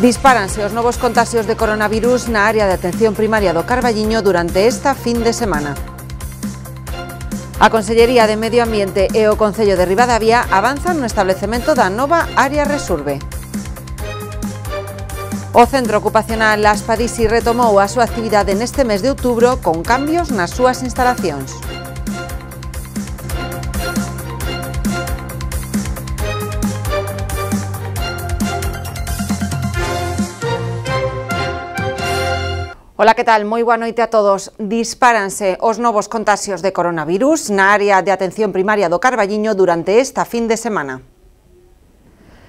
Dispáranse os novos contagios de coronavirus na área de atención primaria do Carballiño durante esta fin de semana. A Consellería de Medio Ambiente e o Concello de Ribadavia avanzan no establecemento da nova área resurbe. O Centro Ocupacional Las Padisi retomou a súa actividade neste mes de outubro con cambios nas súas instalacións. Ola, que tal? Moi boa noite a todos. Disparanse os novos contagios de coronavirus na área de atención primaria do Carballiño durante esta fin de semana.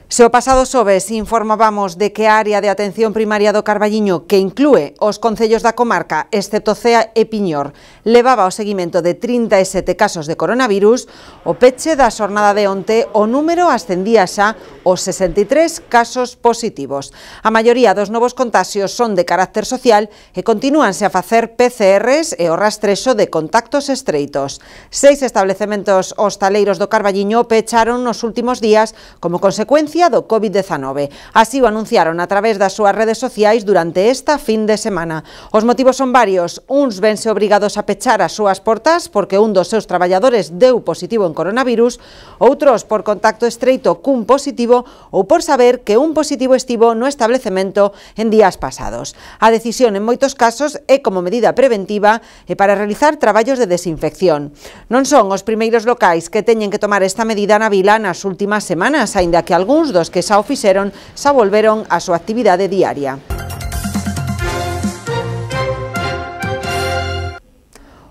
Se o pasado xoves informábamos de que a área de atención primaria do Carballiño, que inclúe os concellos da comarca, excepto Cea e Piñor, levaba o seguimento de 37 casos de coronavirus, o peche da xornada de onte o número ascendía xa os 63 casos positivos. A maioría dos novos contaxios son de carácter social e continúanse a facer PCRs e o rastrexo de contactos estreitos. Seis establecementos hostaleiros do Carballiño pecharon nos últimos días como consecuencia incidencia do COVID-19. Así o anunciaron a través das súas redes sociais durante esta fin de semana. Os motivos son varios. Uns vense obrigados a pechar as súas portas porque un dos seus traballadores deu positivo en coronavirus, outros por contacto estreito cun positivo ou por saber que un positivo estivo no establecemento en días pasados. A decisión en moitos casos é como medida preventiva e para realizar traballos de desinfección. Non son os primeiros locais que teñen que tomar esta medida na vila nas últimas semanas, aínda que algúns algúns dos que xa o fixeron xa volveron á súa actividade diaria.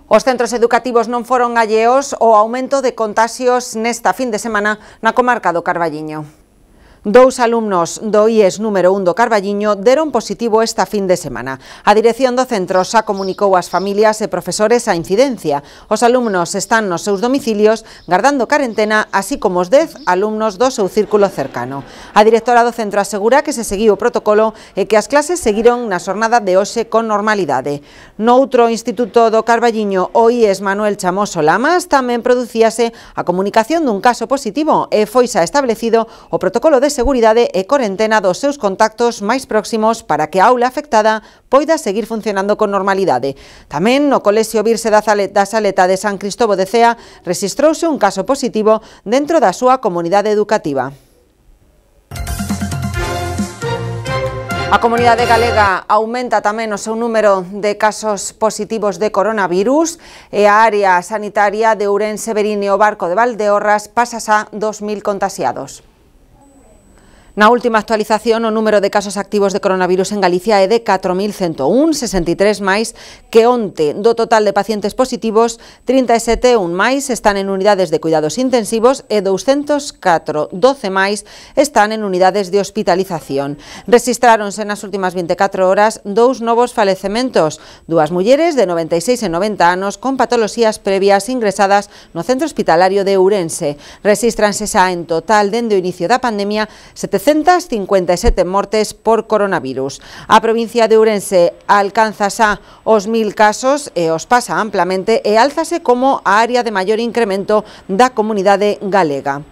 Os centros educativos non foron alleos o aumento de contagios nesta fin de semana na comarca do Carballiño. Dous alumnos do IES número 1 do Carballiño deron positivo esta fin de semana. A dirección do centro xa comunicou ás familias e profesores a incidencia. Os alumnos están nos seus domicilios gardando carentena, así como os 10 alumnos do seu círculo cercano. A directora do centro asegura que se seguiu o protocolo e que as clases seguiron na xornada de hoxe con normalidade. No outro instituto do Carballiño, o IES Manuel Chamoso Lamas, tamén producíase a comunicación dun caso positivo e foi xa establecido o protocolo de seguridade e corentena dos seus contactos máis próximos para que a aula afectada poida seguir funcionando con normalidade. Tamén no Colexio Virse da Saleta de San Cristobo de Cea registrouse un caso positivo dentro da súa comunidade educativa. A comunidade galega aumenta tamén o seu número de casos positivos de coronavirus e a área sanitaria de Ourense, Berín e o Barco de Valdeorras pasa a 2.000 contasiados. Na última actualización, o número de casos activos de coronavirus en Galicia é de 4.101, 63 máis que onte. Do total de pacientes positivos, 37 un máis están en unidades de cuidados intensivos e 204, 12 máis están en unidades de hospitalización. Registráronse nas últimas 24 horas dous novos falecementos, dúas mulleres de 96 e 90 anos con patoloxías previas ingresadas no centro hospitalario de Ourense. Registranse xa en total dende o inicio da pandemia 700 257 mortes por coronavirus. A provincia de Ourense alcanza xa os mil casos e os pasa amplamente e álzase como a área de maior incremento da comunidade galega.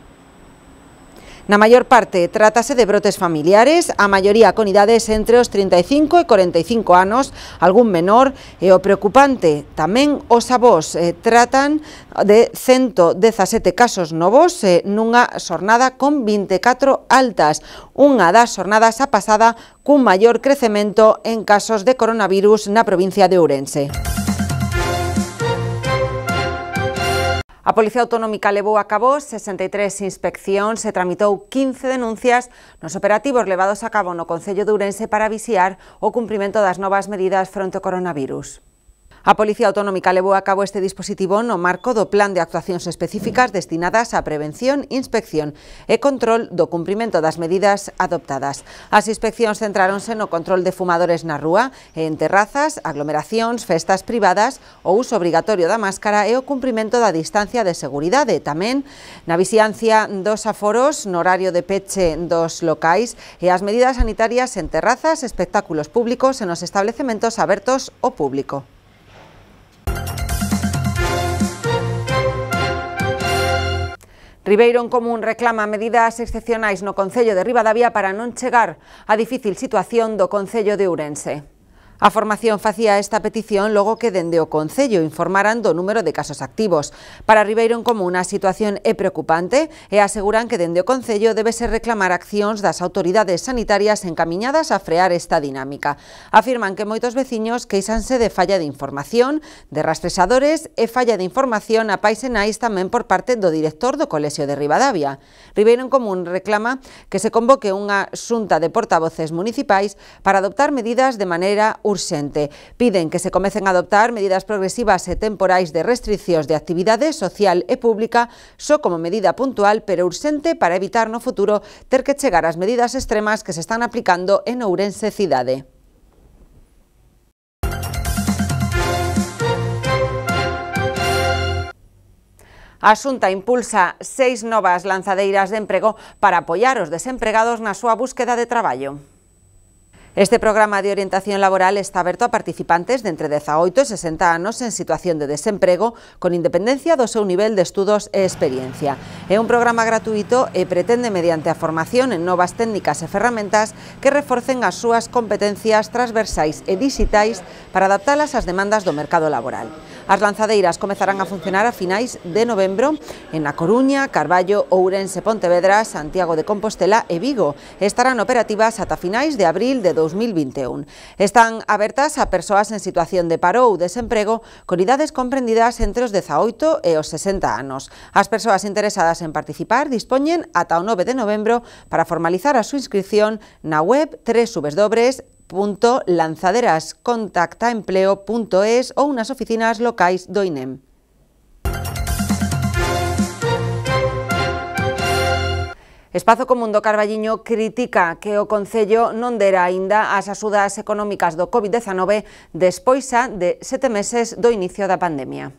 Na maior parte trátase de brotes familiares, a maioría con idades entre os 35 e 45 anos, algún menor, e o preocupante tamén os avós eh, tratan de 117 casos novos eh, nunha xornada con 24 altas, unha das xornadas a pasada cun maior crecemento en casos de coronavirus na provincia de Ourense. A Policía Autonómica levou a cabo 63 inspeccións se tramitou 15 denuncias nos operativos levados a cabo no Concello de Ourense para visiar o cumprimento das novas medidas fronte ao coronavirus. A Policía Autonómica levou a cabo este dispositivo no marco do Plan de Actuacións Específicas destinadas á prevención, inspección e control do cumprimento das medidas adoptadas. As inspeccións centráronse no control de fumadores na rúa, en terrazas, aglomeracións, festas privadas, o uso obrigatorio da máscara e o cumprimento da distancia de seguridade. Tamén na vixiancia dos aforos, no horario de peche dos locais e as medidas sanitarias en terrazas, espectáculos públicos e nos establecementos abertos ao público. Ribeiro en Común reclama medidas excepcionais no Concello de Ribadavia para non chegar á difícil situación do Concello de Ourense. A formación facía esta petición logo que dende o Concello informaran do número de casos activos. Para Ribeiro en Común a situación é preocupante e aseguran que dende o Concello debese reclamar accións das autoridades sanitarias encaminhadas a frear esta dinámica. Afirman que moitos veciños queixanse de falla de información, de rastresadores e falla de información a paisenais tamén por parte do director do Colexio de Ribadavia. Ribeiro en Común reclama que se convoque unha xunta de portavoces municipais para adoptar medidas de maneira urgente urxente. Piden que se comecen a adoptar medidas progresivas e temporais de restriccións de actividade social e pública só como medida puntual pero urxente para evitar no futuro ter que chegar ás medidas extremas que se están aplicando en Ourense cidade. A Xunta impulsa seis novas lanzadeiras de emprego para apoiar os desempregados na súa búsqueda de traballo. Este programa de orientación laboral está aberto a participantes de entre 18 e 60 anos en situación de desemprego con independencia do seu nivel de estudos e experiencia. É un programa gratuito e pretende mediante a formación en novas técnicas e ferramentas que reforcen as súas competencias transversais e digitais para adaptalas ás demandas do mercado laboral. As lanzadeiras comezarán a funcionar a finais de novembro en A Coruña, Carballo, Ourense, Pontevedra, Santiago de Compostela e Vigo. Estarán operativas ata finais de abril de 2021. Están abertas a persoas en situación de paro ou desemprego con idades comprendidas entre os 18 e os 60 anos. As persoas interesadas en participar dispoñen ata o 9 de novembro para formalizar a súa inscripción na web www www.lanzaderascontactaempleo.es ou nas oficinas locais do INEM. Espazo Común do Carballiño critica que o Concello non dera aínda as axudas económicas do COVID-19 despois xa de sete meses do inicio da pandemia.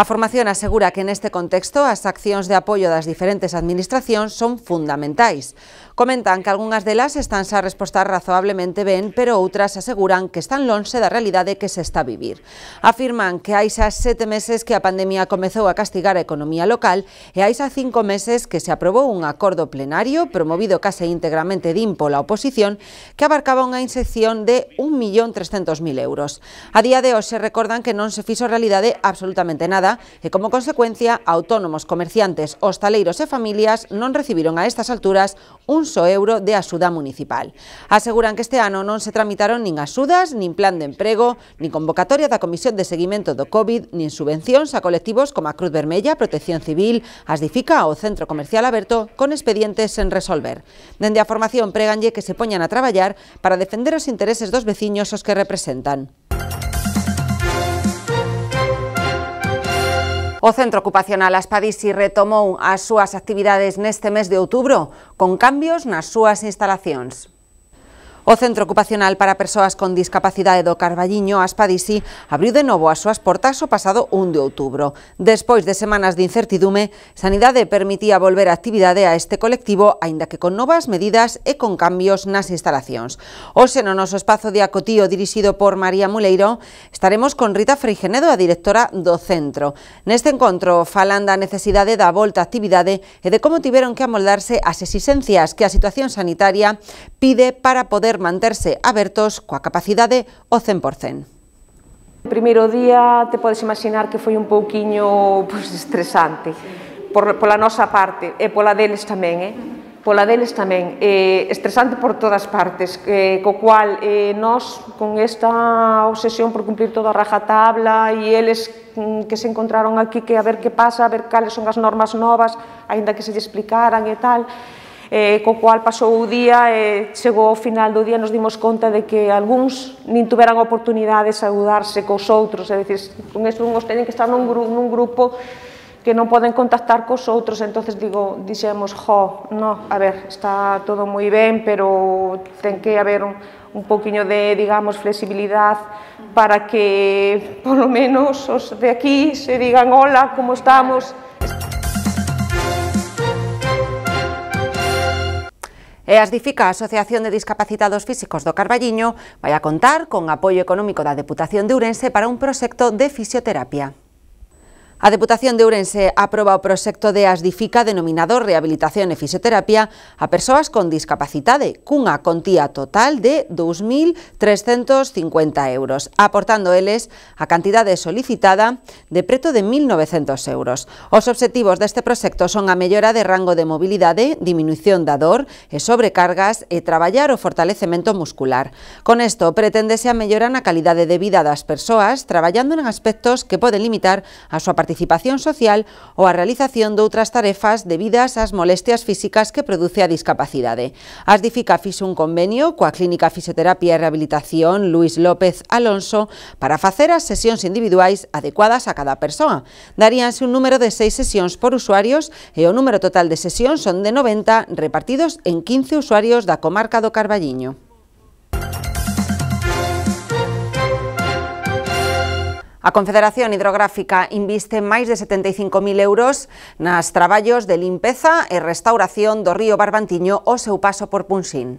A formación asegura que neste contexto as accións de apoio das diferentes administracións son fundamentais. Comentan que algunhas delas están xa respostar razoablemente ben, pero outras aseguran que están lonxe da realidade que se está a vivir. Afirman que hai xa sete meses que a pandemia comezou a castigar a economía local e hai xa cinco meses que se aprobou un acordo plenario promovido case íntegramente din pola oposición que abarcaba unha inxección de 1.300.000 euros. A día de hoxe recordan que non se fixo realidade absolutamente nada e como consecuencia autónomos, comerciantes, hostaleiros e familias non recibiron a estas alturas un só euro de axuda municipal. Aseguran que este ano non se tramitaron nin axudas, nin plan de emprego, nin convocatoria da Comisión de Seguimento do COVID, nin subvencións a colectivos como a Cruz Vermella, Protección Civil, Asdifica ou Centro Comercial Aberto, con expedientes sen resolver. Dende a formación preganlle que se poñan a traballar para defender os intereses dos veciños os que representan. O Centro Ocupacional Aspadisi retomou as súas actividades neste mes de outubro, con cambios nas súas instalacións. O Centro Ocupacional para Persoas con Discapacidade do Carballiño, Aspadisi, abriu de novo as súas portas o pasado 1 de outubro. Despois de semanas de incertidume, Sanidade permitía volver a actividade a este colectivo, aínda que con novas medidas e con cambios nas instalacións. Hoxe no noso espazo de acotío dirixido por María Muleiro, estaremos con Rita Freigenedo, a directora do centro. Neste encontro falan da necesidade da volta a actividade e de como tiveron que amoldarse as exigencias que a situación sanitaria pide para poder manterse abertos coa capacidade o 100%. O primeiro día te podes imaginar que foi un pouquiño pues, pois, estresante por, pola nosa parte e pola deles tamén, eh? pola deles tamén, eh, estresante por todas partes, eh, co cual eh, nós con esta obsesión por cumplir toda a rajatabla e eles mm, que se encontraron aquí que a ver que pasa, a ver cales son as normas novas, aínda que se lle explicaran e tal, Con eh, co cual pasó o día llegó chegou final del día nos dimos cuenta de que algunos ni tuvieron oportunidad de saludarse con outros, es decir, con eso uns que estar en un grupo que no pueden contactar con outros, entonces digo, dixemos, jo, no, a ver, está todo muy bien, pero ten que haber un, poquito de, digamos, flexibilidad para que, por lo menos, os de aquí se digan hola, cómo estamos, E as Difica, a Asociación de Discapacitados Físicos do Carballiño, vai a contar con apoio económico da Deputación de Ourense para un proxecto de fisioterapia. A Deputación de Ourense aproba o proxecto de Asdifica denominado Rehabilitación e Fisioterapia a persoas con discapacidade, cunha contía total de 2.350 euros, aportando eles a cantidade solicitada de preto de 1.900 euros. Os obxectivos deste proxecto son a mellora de rango de mobilidade, diminución da dor e sobrecargas e traballar o fortalecemento muscular. Con isto, preténdese a mellora na calidade de vida das persoas, traballando en aspectos que poden limitar a súa participación participación social ou a realización de outras tarefas debidas ás molestias físicas que produce a discapacidade. As Difica fixo un convenio coa Clínica Fisioterapia e Rehabilitación Luis López Alonso para facer as sesións individuais adecuadas a cada persoa. Daríanse un número de seis sesións por usuarios e o número total de sesións son de 90 repartidos en 15 usuarios da comarca do Carballiño. A Confederación Hidrográfica inviste máis de 75.000 euros nas traballos de limpeza e restauración do río Barbantiño ao seu paso por Punxín.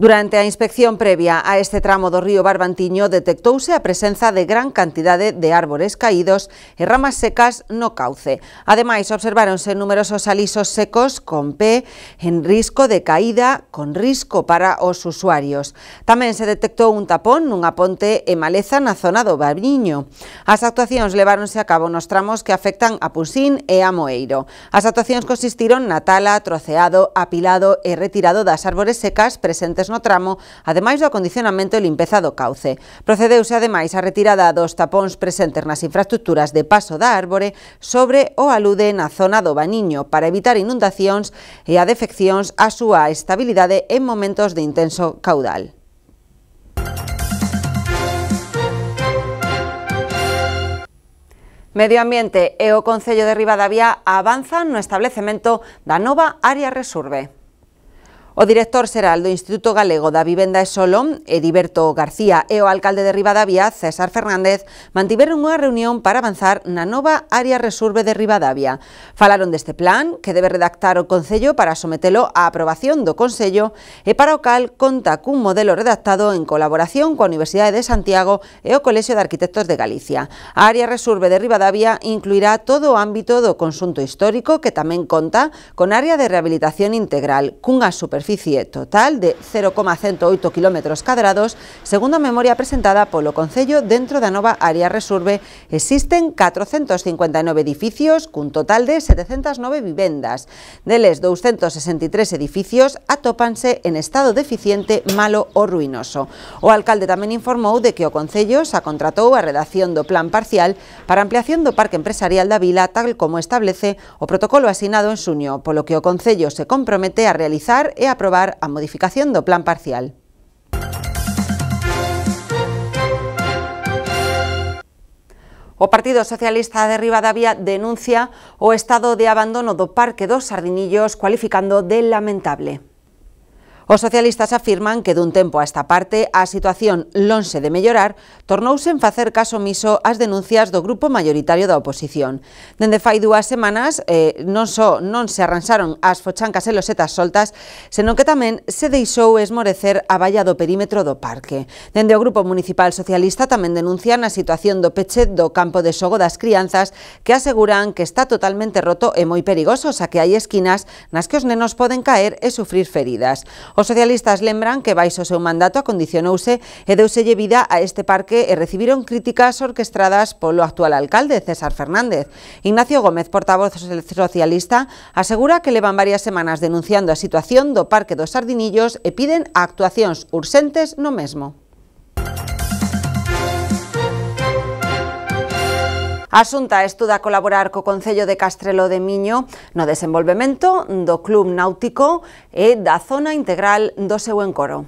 Durante a inspección previa a este tramo do río Barbantiño detectouse a presenza de gran cantidade de árbores caídos e ramas secas no cauce. Ademais, observáronse numerosos alisos secos con P en risco de caída con risco para os usuarios. Tamén se detectou un tapón nunha ponte e maleza na zona do Barbiño. As actuacións leváronse a cabo nos tramos que afectan a Pusín e a Moeiro. As actuacións consistiron na tala, troceado, apilado e retirado das árbores secas presentes no tramo, ademais do acondicionamento e limpeza do cauce. Procedeuse ademais a retirada dos tapóns presentes nas infraestructuras de paso da árbore sobre o alude na zona do Baniño para evitar inundacións e a defeccións á súa estabilidade en momentos de intenso caudal. Medio Ambiente e o Concello de Ribadavia avanzan no establecemento da nova área resurbe. O director xeral do Instituto Galego da Vivenda e Solo, Heriberto García, e o alcalde de Rivadavia, César Fernández, mantiveron unha reunión para avanzar na nova área resurbe de Rivadavia. Falaron deste plan, que debe redactar o Concello para sometelo á aprobación do Consello, e para o cal conta cun modelo redactado en colaboración coa Universidade de Santiago e o Colexio de Arquitectos de Galicia. A área resurbe de Rivadavia incluirá todo o ámbito do consunto histórico, que tamén conta con área de rehabilitación integral, cunha superficie total de 0,108 kilómetros cuadrados, según memoria presentada por lo Concello dentro la nova área resurbe, existen 459 edificios un total de 709 viviendas. De Deles 263 edificios atópanse en estado deficiente, malo o ruinoso. O alcalde también informó de que o Concello xa contratou a redacción do plan parcial para ampliación do Parque Empresarial de Vila tal como establece o protocolo asignado en suño, lo que o Concello se compromete a realizar e aprobar a modificación do plan parcial. O Partido Socialista de Rivadavia denuncia o estado de abandono do Parque dos Sardinillos cualificando de lamentable. Os socialistas afirman que dun tempo a esta parte a situación lonxe de mellorar tornouse en facer caso omiso ás denuncias do grupo maioritario da oposición. Dende fai dúas semanas eh, non só non se arranxaron as fochancas e losetas soltas, senón que tamén se deixou esmorecer a valla do perímetro do parque. Dende o Grupo Municipal Socialista tamén denuncian a situación do peche do campo de xogo das crianzas que aseguran que está totalmente roto e moi perigoso, xa que hai esquinas nas que os nenos poden caer e sufrir feridas. Os socialistas lembran que baixo o seu mandato acondicionouse e deuselle vida a este parque e recibiron críticas orquestradas polo actual alcalde, César Fernández. Ignacio Gómez, portavoz socialista, asegura que levan varias semanas denunciando a situación do Parque dos Sardinillos e piden actuacións urxentes no mesmo. A Xunta estuda colaborar co Concello de Castrelo de Miño no desenvolvemento do Club Náutico e da zona integral do seu encoro.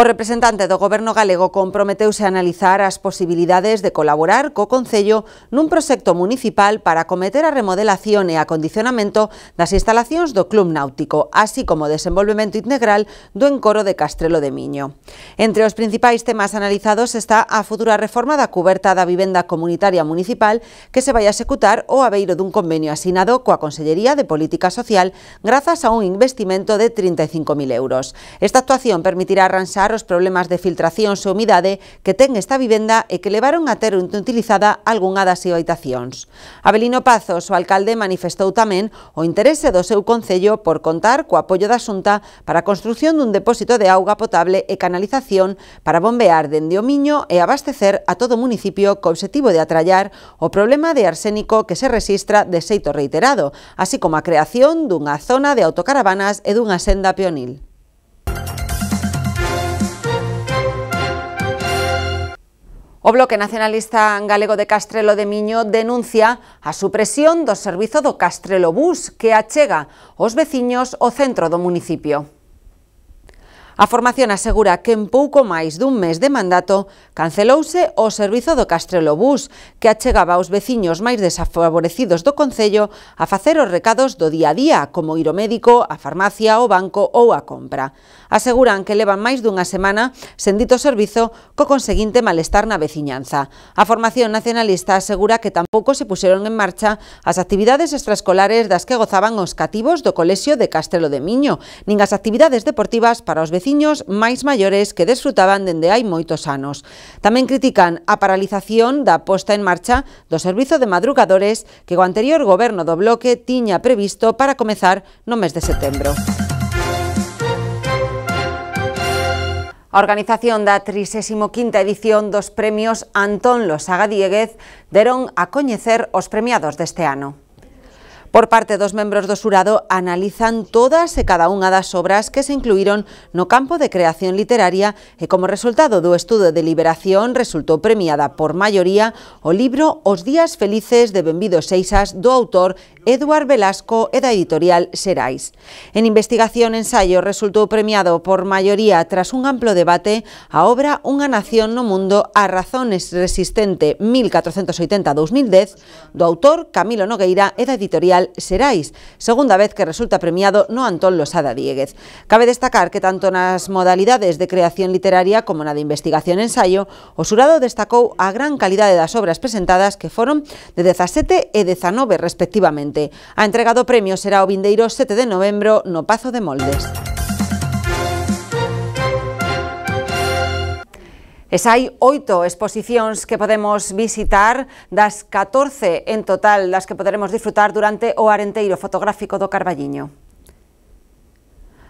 O representante do Goberno galego comprometeuse a analizar as posibilidades de colaborar co Concello nun proxecto municipal para acometer a remodelación e acondicionamento das instalacións do Club Náutico, así como o desenvolvemento integral do encoro de Castrelo de Miño. Entre os principais temas analizados está a futura reforma da coberta da vivenda comunitaria municipal que se vai a executar o aveiro dun convenio asinado coa Consellería de Política Social grazas a un investimento de 35.000 euros. Esta actuación permitirá arranxar mitigar os problemas de filtracións e humidade que ten esta vivenda e que levaron a ter utilizada algunha das habitacións. Abelino Pazos, o alcalde, manifestou tamén o interese do seu Concello por contar co apoio da Xunta para a construción dun depósito de auga potable e canalización para bombear dende o Miño e abastecer a todo o municipio co obxectivo de atrallar o problema de arsénico que se resistra de xeito reiterado, así como a creación dunha zona de autocaravanas e dunha senda peonil. O Bloque Nacionalista Galego de Castrelo de Miño denuncia a supresión do servizo do Castrelo Bus que achega aos veciños ao centro do municipio. A formación asegura que en pouco máis dun mes de mandato cancelouse o servizo do Castrelo Bus, que achegaba aos veciños máis desafavorecidos do Concello a facer os recados do día a día, como ir ao médico, a farmacia, o banco ou a compra. Aseguran que levan máis dunha semana sen dito servizo co conseguinte malestar na veciñanza. A formación nacionalista asegura que tampouco se puseron en marcha as actividades extraescolares das que gozaban os cativos do Colexio de Castrelo de Miño, nin as actividades deportivas para os veciños veciños máis maiores que desfrutaban dende hai moitos anos. Tamén critican a paralización da posta en marcha do servizo de madrugadores que o anterior goberno do bloque tiña previsto para comezar no mes de setembro. A organización da 35ª edición dos premios Antón Losaga Dieguez deron a coñecer os premiados deste ano. Por parte dos membros do xurado analizan todas e cada unha das obras que se incluíron no campo de creación literaria e como resultado do estudo de liberación resultou premiada por maioría o libro Os días felices de Benvido Seixas do autor Eduard Velasco e da editorial Xerais. En investigación ensayo resultou premiado por maioría tras un amplo debate a obra Unha nación no mundo a razones resistente 1480-2010 do autor Camilo Nogueira e da editorial Cultural Serais, segunda vez que resulta premiado no Antón Losada Dieguez. Cabe destacar que tanto nas modalidades de creación literaria como na de investigación e ensayo, o xurado destacou a gran calidade das obras presentadas que foron de 17 e 19 respectivamente. A entrega do premio será o vindeiro 7 de novembro no Pazo de Moldes. E hai oito exposicións que podemos visitar, das 14 en total das que poderemos disfrutar durante o Arenteiro Fotográfico do Carballiño.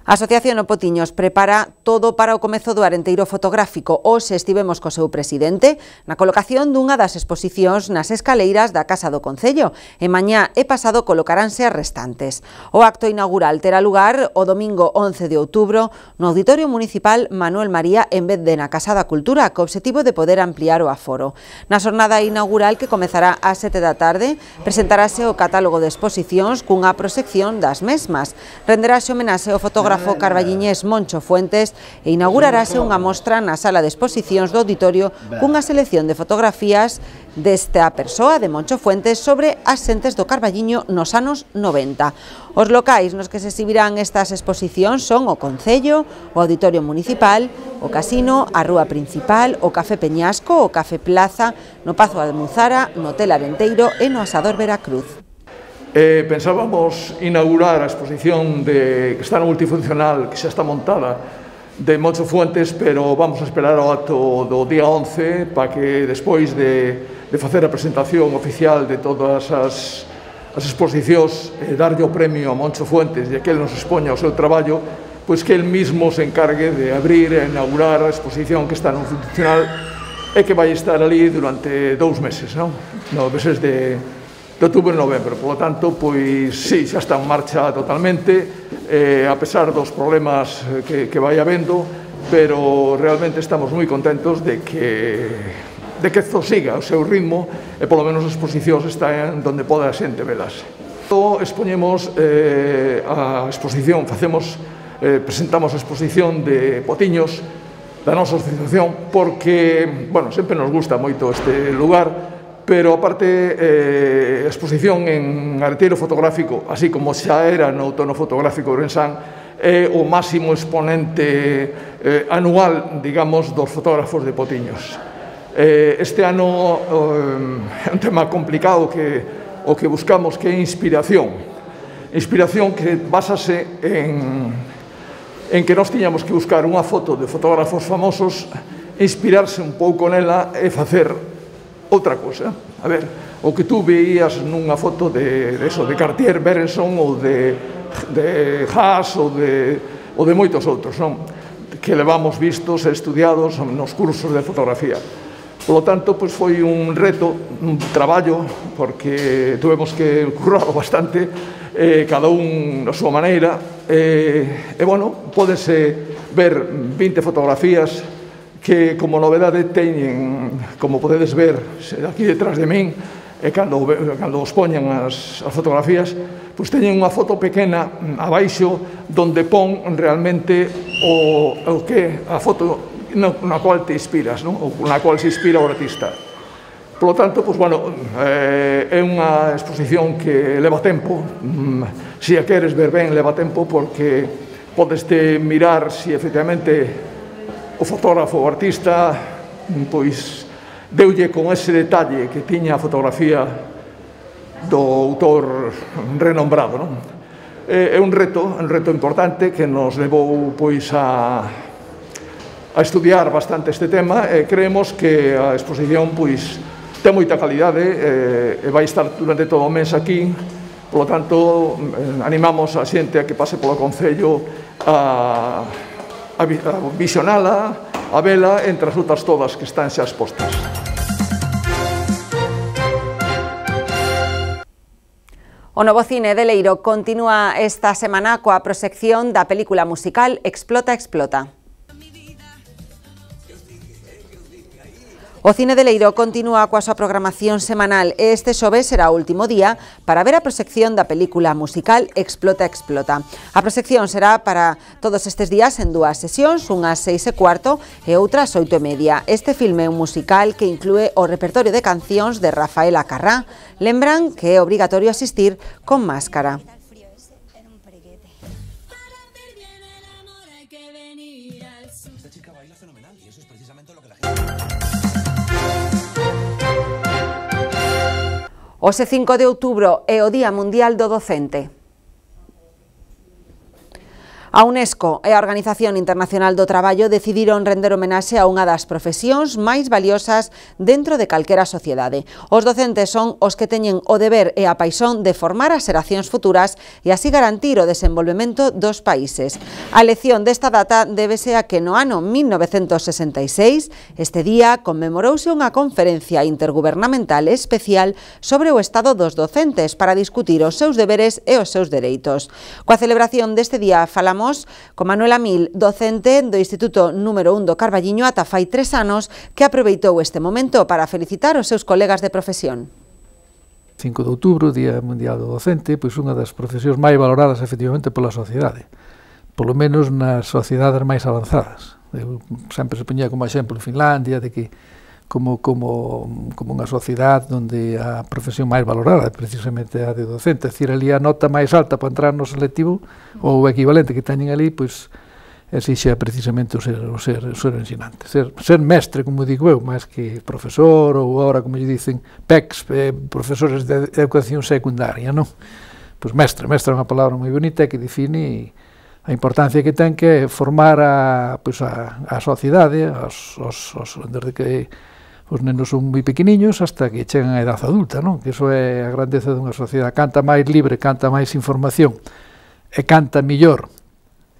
A Asociación O Potiños prepara todo para o comezo do Arenteiro Fotográfico. Hoxe estivemos co seu presidente na colocación dunha das exposicións nas escaleiras da Casa do Concello e mañá e pasado colocaránse as restantes. O acto inaugural terá lugar o domingo 11 de outubro no Auditorio Municipal Manuel María en vez de na Casa da Cultura, co objetivo de poder ampliar o aforo. Na xornada inaugural que comezará ás 7 da tarde, presentarase o catálogo de exposicións cunha prosección das mesmas. Renderase homenaxe ao fotógrafo fotógrafo carballiñés Moncho Fuentes e inaugurarase unha mostra na sala de exposicións do auditorio cunha selección de fotografías desta persoa de Moncho Fuentes sobre as xentes do Carballiño nos anos 90. Os locais nos que se exhibirán estas exposicións son o Concello, o Auditorio Municipal, o Casino, a Rúa Principal, o Café Peñasco, o Café Plaza, no Pazo Almuzara, no Hotel Arenteiro e no Asador Veracruz. Eh, pensábamos inaugurar a exposición de que está no multifuncional que xa está montada de Moncho Fuentes, pero vamos a esperar ao acto do día 11 para que despois de, de facer a presentación oficial de todas as, as exposicións eh, darlle o premio a Moncho Fuentes e que ele nos expoña o seu traballo pois que el mismo se encargue de abrir e inaugurar a exposición que está no funcional e que vai estar ali durante dous meses, non? No, meses de, de outubro e novembro. Por lo tanto, pois sí, xa está en marcha totalmente, eh, a pesar dos problemas eh, que, que vai habendo, pero realmente estamos moi contentos de que de que isto siga o seu ritmo e polo menos as exposicións están donde poda a xente velas. Expoñemos eh, a exposición, facemos, eh, presentamos a exposición de Potiños da nosa asociación porque, bueno, sempre nos gusta moito este lugar, pero a parte eh, exposición en arteiro fotográfico, así como xa era no outono fotográfico de Rensan, é o máximo exponente eh, anual, digamos, dos fotógrafos de Potiños. Eh, este ano eh, é un tema complicado que o que buscamos que é inspiración. Inspiración que basase en, en que nós tiñamos que buscar unha foto de fotógrafos famosos, inspirarse un pouco nela e facer outra cousa. A ver, o que tú veías nunha foto de, de, eso, de Cartier, Berenson ou de, de Haas ou de, ou de moitos outros, non? que levamos vistos e estudiados nos cursos de fotografía. Por lo tanto, pues pois, foi un reto, un traballo, porque tuvemos que currar bastante, eh, cada un a súa maneira. Eh, e, bueno, podese ver 20 fotografías que como novedade teñen, como podedes ver eh, aquí detrás de min, e cando, cando os poñan as, as fotografías, pois teñen unha foto pequena mm, abaixo donde pon realmente o, o que a foto na, na cual te inspiras, non? ou na cual se inspira o artista. Por lo tanto, pois, bueno, eh, é unha exposición que leva tempo, mm, se a queres ver ben, leva tempo, porque podes te mirar se si efectivamente o fotógrafo, o artista, pois deulle con ese detalle que tiña a fotografía do autor renombrado, non? É un reto, un reto importante que nos levou pois a a estudiar bastante este tema e creemos que a exposición pois ten moita calidade e, eh, e vai estar durante todo o mes aquí polo tanto eh, animamos a xente a que pase polo Concello a a visionala a vela entre as rutas todas que están xa expostas. O novo cine de Leiro continúa esta semana coa proxección da película musical Explota, Explota. O Cine de Leiro continúa coa súa programación semanal e este xove será o último día para ver a proxección da película musical Explota Explota. A proxección será para todos estes días en dúas sesións, unhas seis e cuarto e outras oito e media. Este filme é un musical que inclúe o repertorio de cancións de Rafaela Carrá. Lembran que é obrigatorio asistir con máscara. Ose 5 de outubro é o Día Mundial do Docente. A UNESCO e a Organización Internacional do Traballo decidiron render homenaxe a unha das profesións máis valiosas dentro de calquera sociedade. Os docentes son os que teñen o deber e a paixón de formar as xeracións futuras e así garantir o desenvolvemento dos países. A elección desta data débese a que no ano 1966 este día conmemorouse unha conferencia intergubernamental especial sobre o estado dos docentes para discutir os seus deberes e os seus dereitos. Coa celebración deste día falamos Falamos con Manuela Mil, docente do Instituto número 1 do Carballiño ata fai tres anos que aproveitou este momento para felicitar os seus colegas de profesión. 5 de outubro, Día Mundial do Docente, pois unha das profesións máis valoradas efectivamente pola sociedade, polo menos nas sociedades máis avanzadas. Eu sempre se poñía como exemplo Finlandia, de que como, como, como unha sociedade onde a profesión máis valorada é precisamente a de docente, é dicir, ali a nota máis alta para entrar no selectivo ou o equivalente que teñen ali, pois exixe precisamente o ser, o ser, o ser ensinante, ser, ser mestre, como digo eu, máis que profesor ou agora como lle dicen, PECs, eh, profesores de educación secundaria, non? Pois mestre, mestre é unha palabra moi bonita que define a importancia que ten que formar a, pois a, a sociedade, os, os, os, desde que os nenos son moi pequeniños hasta que chegan a edad adulta, non? Que iso é a grandeza dunha sociedade. Canta máis libre, canta máis información e canta millor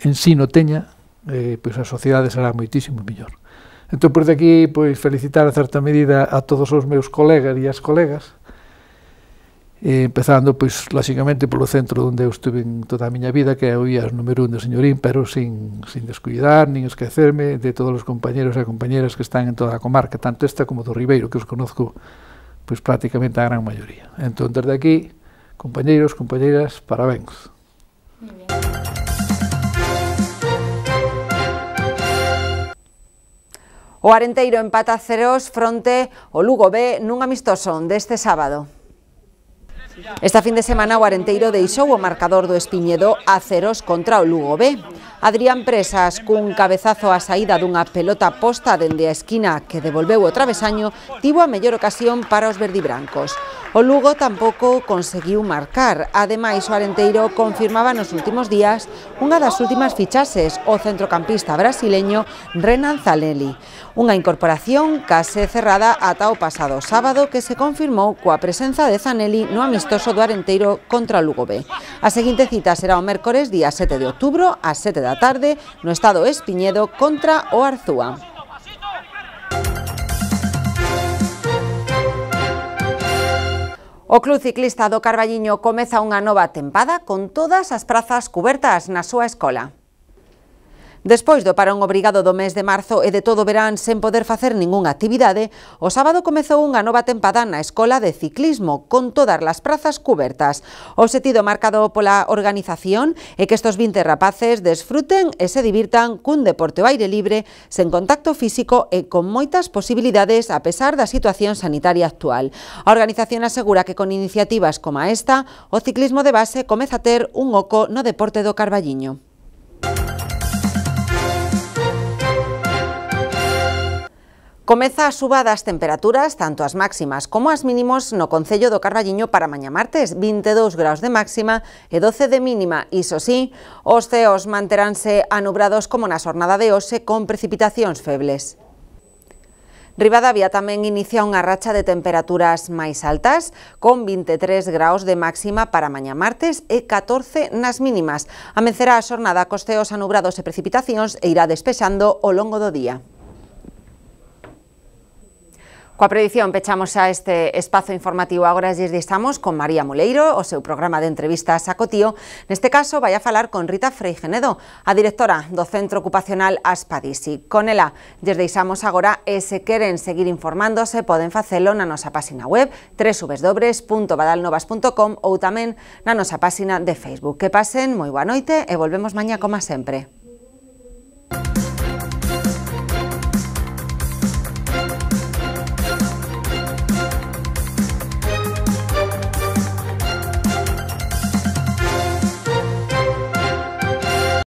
no teña, eh, pois a sociedade será moitísimo millor. Entón, por aquí, pois, felicitar a certa medida a todos os meus colegas e as colegas eh, empezando, pois, lóxicamente, polo centro onde eu estuve en toda a miña vida, que é o IAS número un do Señorín, pero sin, sin descuidar, nin esquecerme de todos os compañeros e compañeras que están en toda a comarca, tanto esta como do Ribeiro, que os conozco pois, prácticamente a gran maioría. Entón, desde aquí, compañeros, compañeras, parabéns. O Arenteiro empata ceros fronte o Lugo B nun amistoso deste sábado. Esta fin de semana o Arenteiro deixou o marcador do Espiñedo a ceros contra o Lugo B. Adrián Presas, cun cabezazo á saída dunha pelota posta dende a esquina que devolveu o travesaño, tivo a mellor ocasión para os verdibrancos. O Lugo tampouco conseguiu marcar. Ademais, o Arenteiro confirmaba nos últimos días unha das últimas fichases, o centrocampista brasileño Renan Zanelli. Unha incorporación case cerrada ata o pasado sábado que se confirmou coa presenza de Zanelli no amistoso do Arenteiro contra o Lugo B. A seguinte cita será o mércores día 7 de outubro ás 7 da tarde no estado Espiñedo contra o Arzúa. O Club Ciclista do Carballiño comeza unha nova tempada con todas as prazas cubertas na súa escola. Despois do parón obrigado do mes de marzo e de todo o verán sen poder facer ningunha actividade, o sábado comezou unha nova tempada na Escola de Ciclismo, con todas as prazas cubertas. O setido marcado pola organización é que estos 20 rapaces desfruten e se divirtan cun deporte ao aire libre, sen contacto físico e con moitas posibilidades a pesar da situación sanitaria actual. A organización asegura que con iniciativas como esta, o ciclismo de base comeza a ter un oco no deporte do Carballiño. Comeza a suba das temperaturas, tanto as máximas como as mínimos, no Concello do Carballiño para mañá martes, 22 graus de máxima e 12 de mínima. Iso sí, os ceos manteránse anubrados como na xornada de hoxe con precipitacións febles. Rivadavia tamén inicia unha racha de temperaturas máis altas, con 23 graus de máxima para mañá martes e 14 nas mínimas. Amencerá a xornada cos ceos anubrados e precipitacións e irá despexando ao longo do día. Coa predición pechamos a este espazo informativo agora lle estamos con María Moleiro, o seu programa de entrevistas a Cotío. Neste caso vai a falar con Rita Freigenedo, a directora do Centro Ocupacional Aspadisi. Con ela lle estamos agora e se queren seguir informándose poden facelo na nosa página web www.badalnovas.com ou tamén na nosa página de Facebook. Que pasen moi boa noite e volvemos mañá como sempre.